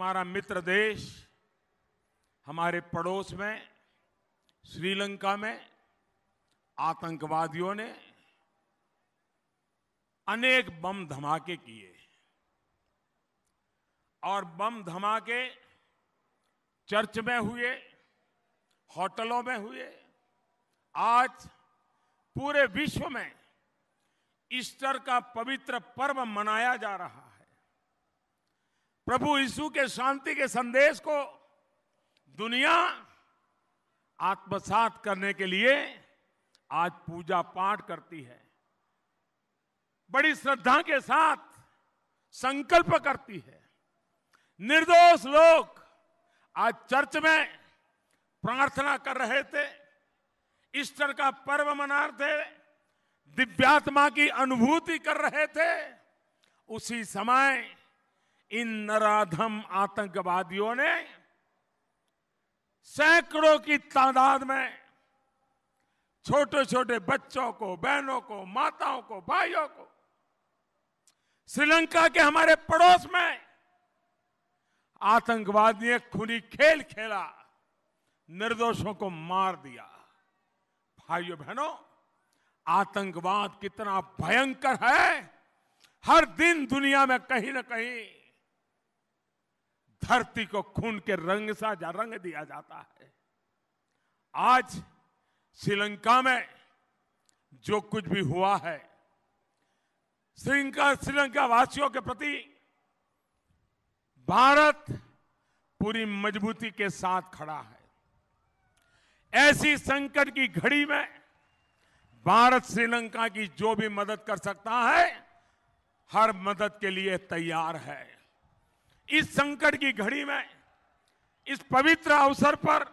हमारा मित्र देश हमारे पड़ोस में श्रीलंका में आतंकवादियों ने अनेक बम धमाके किए और बम धमाके चर्च में हुए होटलों में हुए आज पूरे विश्व में ईस्टर का पवित्र पर्व मनाया जा रहा है प्रभु यीशु के शांति के संदेश को दुनिया आत्मसात करने के लिए आज पूजा पाठ करती है बड़ी श्रद्धा के साथ संकल्प करती है निर्दोष लोग आज चर्च में प्रार्थना कर रहे थे ईस्टर का पर्व मना रहे थे दिव्यात्मा की अनुभूति कर रहे थे उसी समय इन नराधम आतंकवादियों ने सैकड़ों की तादाद में छोटे छोटे बच्चों को बहनों को माताओं को भाइयों को श्रीलंका के हमारे पड़ोस में आतंकवाद ने खुली खेल खेला निर्दोषों को मार दिया भाइयों बहनों आतंकवाद कितना भयंकर है हर दिन दुनिया में कहीं ना कहीं धरती को खून के रंग सा जा रंग दिया जाता है आज श्रीलंका में जो कुछ भी हुआ है श्रीलंका श्रीलंका वासियों के प्रति भारत पूरी मजबूती के साथ खड़ा है ऐसी संकट की घड़ी में भारत श्रीलंका की जो भी मदद कर सकता है हर मदद के लिए तैयार है इस संकट की घड़ी में इस पवित्र अवसर पर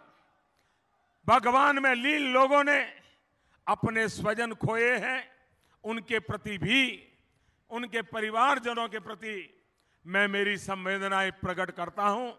भगवान में लीन लोगों ने अपने स्वजन खोए हैं उनके प्रति भी उनके परिवारजनों के प्रति मैं मेरी संवेदनाएं प्रकट करता हूं